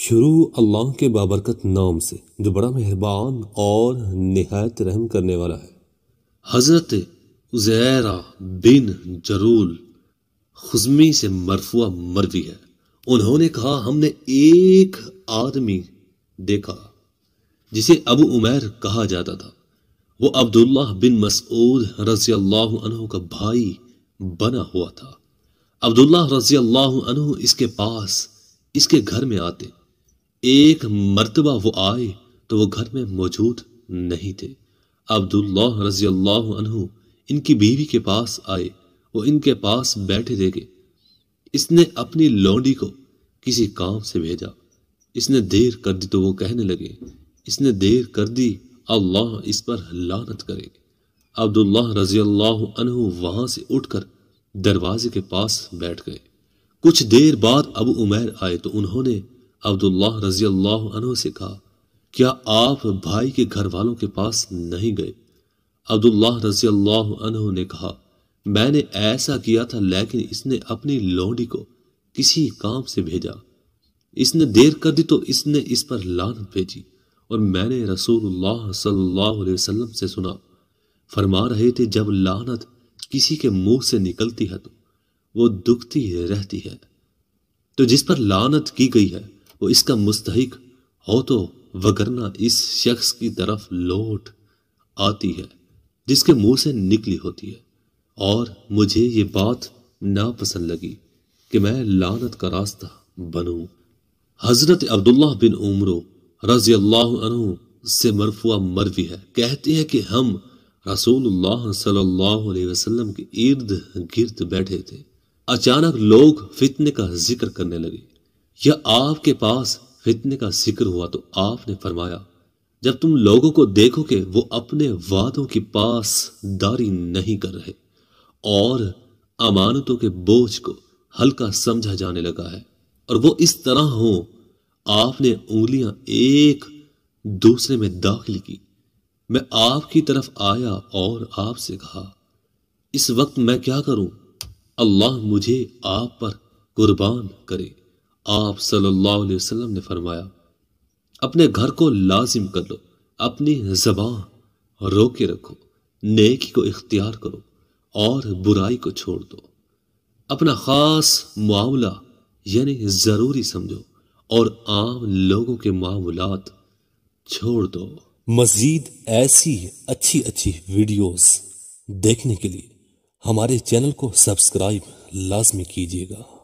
शुरू अल्लाह के बाबरकत नाम से जो बड़ा मेहरबान और नहायत रहम करने वाला है हज़रत उजैरा बिन जरूल खुजमी से मरफुआ मरवी है उन्होंने कहा हमने एक आदमी देखा जिसे अबू उमैर कहा जाता था वो अब्दुल्ला बिन मसऊद रजी अल्लाह का भाई बना हुआ था अब्दुल्ला रजी अल्लाह इसके पास इसके घर में आते एक मरतबा वो आए तो वो घर में मौजूद नहीं थे अब्दुल्लाह रजी अल्लाह इनकी बीवी के पास आए वो इनके पास बैठे देखे इसने अपनी लौंडी को किसी काम से भेजा इसने देर कर दी तो वो कहने लगे इसने देर कर दी अल्लाह इस पर लानत करे अब्दुल्लाह रजी अल्लाह वहां से उठकर दरवाजे के पास बैठ गए कुछ देर बाद अब उमैर आए तो उन्होंने अब्दुल्लाह रजी अल्लाह से कहा क्या आप भाई के घर वालों के पास नहीं गए अब्दुल्लाह रजी अल्लाह ने कहा मैंने ऐसा किया था लेकिन इसने अपनी लोहड़ी को किसी काम से भेजा इसने देर कर दी तो इसने इस पर लानत भेजी और मैंने रसूलुल्लाह सल्लल्लाहु अलैहि वसल्लम से सुना फरमा रहे थे जब लानत किसी के मुंह से निकलती है तो वो दुखती रहती है तो जिस पर लानत की गई है वो इसका मुस्तक हो तो वगरना इस शख्स की तरफ लौट आती है जिसके मुंह से निकली होती है और मुझे ये बात नापसंद लगी कि मैं लानत का रास्ता बनूं हजरत अब्दुल्ला बिन उमरो रजी अल्लाह से मरफुआ मरवी है कहती है कि हम रसूलुल्लाह सल्लल्लाहु अलैहि वसल्लम के इर्द गिर्द बैठे थे अचानक लोग फितने का जिक्र करने लगे या आपके पास फितने का जिक्र हुआ तो आपने फरमाया जब तुम लोगों को देखो कि वो अपने वादों की पासदारी नहीं कर रहे और अमानतों के बोझ को हल्का समझा जाने लगा है और वो इस तरह हो आपने उंगलियां एक दूसरे में दाखिल की मैं आपकी तरफ आया और आपसे कहा इस वक्त मैं क्या करूं अल्लाह मुझे आप पर कुर्बान करे आप सल्लल्लाहु अलैहि वसल्लम ने फरमाया अपने घर को लाजिम कर लो अपनी जबान रोके रखो नेकी को इख्तियार करो और बुराई को छोड़ दो अपना ख़ास मामला यानी ज़रूरी समझो और आम लोगों के मामूलात छोड़ दो मज़ीद ऐसी अच्छी अच्छी वीडियोस देखने के लिए हमारे चैनल को सब्सक्राइब लाजमी कीजिएगा